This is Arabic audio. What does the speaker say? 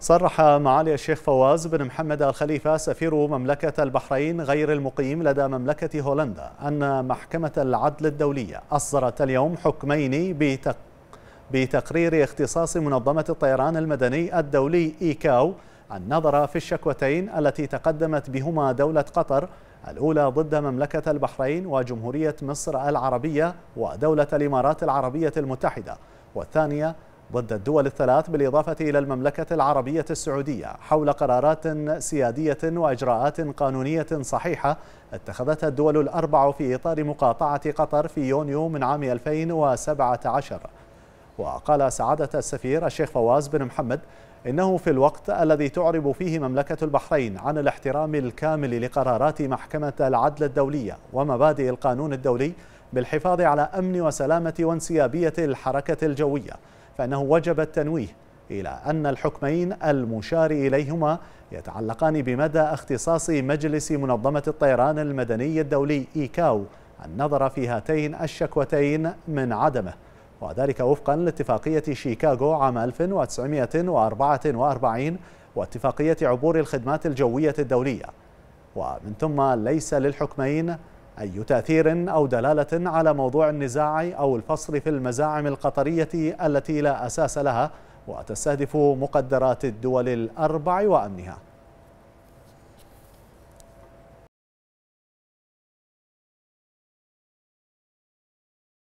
صرح معالي الشيخ فواز بن محمد الخليفة سفير مملكة البحرين غير المقيم لدى مملكة هولندا أن محكمة العدل الدولية أصدرت اليوم حكمين بتق... بتقرير اختصاص منظمة الطيران المدني الدولي إيكاو النظر في الشكوتين التي تقدمت بهما دولة قطر الأولى ضد مملكة البحرين وجمهورية مصر العربية ودولة الإمارات العربية المتحدة والثانية ضد الدول الثلاث بالإضافة إلى المملكة العربية السعودية حول قرارات سيادية وإجراءات قانونية صحيحة اتخذتها الدول الأربع في إطار مقاطعة قطر في يونيو من عام 2017 وقال سعادة السفير الشيخ فواز بن محمد إنه في الوقت الذي تعرب فيه مملكة البحرين عن الاحترام الكامل لقرارات محكمة العدل الدولية ومبادئ القانون الدولي بالحفاظ على أمن وسلامة وانسيابية الحركة الجوية فإنه وجب التنويه إلى أن الحكمين المشار إليهما يتعلقان بمدى اختصاص مجلس منظمة الطيران المدني الدولي إيكاو النظر في هاتين الشكوتين من عدمه وذلك وفقا لاتفاقية شيكاغو عام 1944 واتفاقية عبور الخدمات الجوية الدولية ومن ثم ليس للحكمين أي تأثير أو دلالة على موضوع النزاع أو الفصل في المزاعم القطرية التي لا أساس لها وتستهدف مقدرات الدول الأربع وأمنها